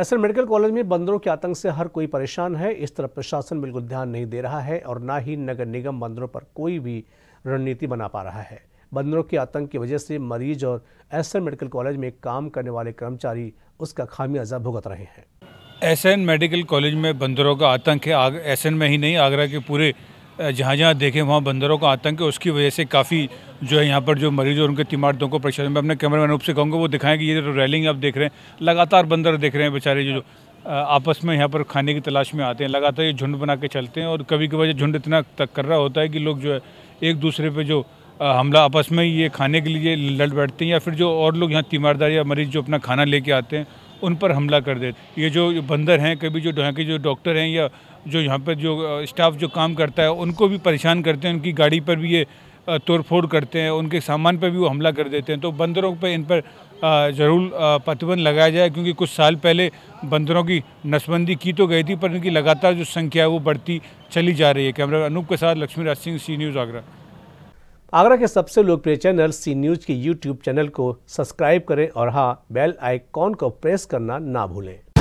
ऐसे medical college में बंदरों के आतंक से हर कोई परेशान है इस तरफ प्रशासन बिल्कुल ध्यान नहीं दे रहा है और ना ही नगर निगम बंदरों पर कोई भी रणनीति बना पा रहा है बंदरों के आतंक की वजह से मरीज और एस मेडिकल कॉलेज में काम करने वाले कर्मचारी उसका खामियाजा भुगत रहे हैं एसएन मेडिकल कॉलेज में बंदरों का आतंक है एसएन में ही नहीं आगरा के पूरे जहाँ जहाँ देखें वहाँ बंदरों का आतंक है उसकी वजह से काफ़ी जो है यहाँ पर जो मरीज और उनके तिमारतों को परेशान मैं अपने कैमरा मैन से कहूँगा वो दिखाएं कि ये जो रैलिंग आप देख रहे हैं लगातार बंदर देख रहे हैं बेचारे जो आपस में यहाँ पर खाने की तलाश में आते हैं लगातार ये झुंड बना के चलते हैं और कभी कभी झुंड इतना तक कर रहा होता है कि लोग जो है एक दूसरे पर जो हमला आपस में ये खाने के लिए लड़ बैठते हैं या फिर जो और लोग यहाँ तीमारदार या मरीज जो अपना खाना लेके आते हैं उन पर हमला कर दे ये जो बंदर हैं कभी जो यहाँ के जो डॉक्टर हैं या जो यहाँ पर जो स्टाफ जो काम करता है उनको भी परेशान करते हैं उनकी गाड़ी पर भी ये तोड़फोड़ करते हैं उनके सामान पर भी वो हमला कर देते हैं तो बंदरों पर इन पर ज़रूर प्रतिबंध लगाया जाए क्योंकि कुछ साल पहले बंदरों की नसबंदी की तो गई थी पर इनकी लगातार जो संख्या है वो बढ़ती चली जा रही है कैमरा अनूप के साथ लक्ष्मीराज सिंह सी न्यूज़ आगरा आगरा के सबसे लोकप्रिय चैनल सी न्यूज के यूट्यूब चैनल को सब्सक्राइब करें और हाँ बेल आइकॉन को प्रेस करना ना भूलें